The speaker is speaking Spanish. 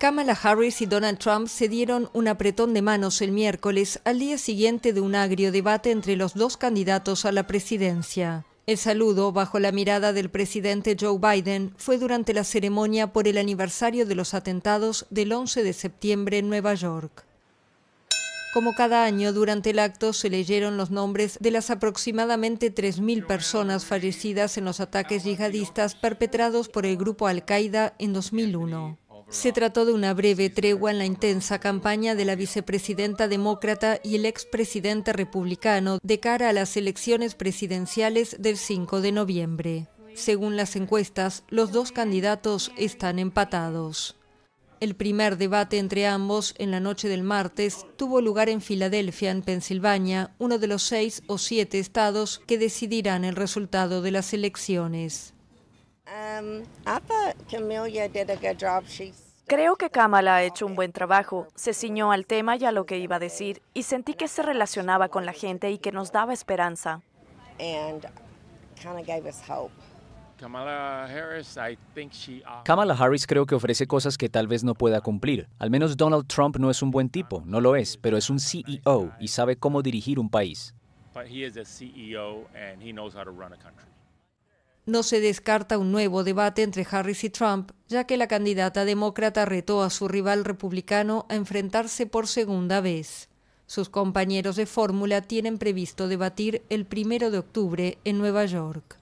Kamala Harris y Donald Trump se dieron un apretón de manos el miércoles, al día siguiente de un agrio debate entre los dos candidatos a la presidencia. El saludo, bajo la mirada del presidente Joe Biden, fue durante la ceremonia por el aniversario de los atentados del 11 de septiembre en Nueva York. Como cada año, durante el acto se leyeron los nombres de las aproximadamente 3.000 personas fallecidas en los ataques yihadistas perpetrados por el grupo Al-Qaeda en 2001. Se trató de una breve tregua en la intensa campaña de la vicepresidenta demócrata y el expresidente republicano de cara a las elecciones presidenciales del 5 de noviembre. Según las encuestas, los dos candidatos están empatados. El primer debate entre ambos en la noche del martes tuvo lugar en Filadelfia, en Pensilvania, uno de los seis o siete estados que decidirán el resultado de las elecciones. Creo que Kamala ha hecho un buen trabajo. Se ciñó al tema y a lo que iba a decir, y sentí que se relacionaba con la gente y que nos daba esperanza. Uh, Kamala Harris, creo que ofrece cosas que tal vez no pueda cumplir. Al menos Donald Trump no es un buen tipo, no lo es, pero es un CEO y sabe cómo dirigir un país. But he is CEO and he knows how to run no se descarta un nuevo debate entre Harris y Trump, ya que la candidata demócrata retó a su rival republicano a enfrentarse por segunda vez. Sus compañeros de fórmula tienen previsto debatir el primero de octubre en Nueva York.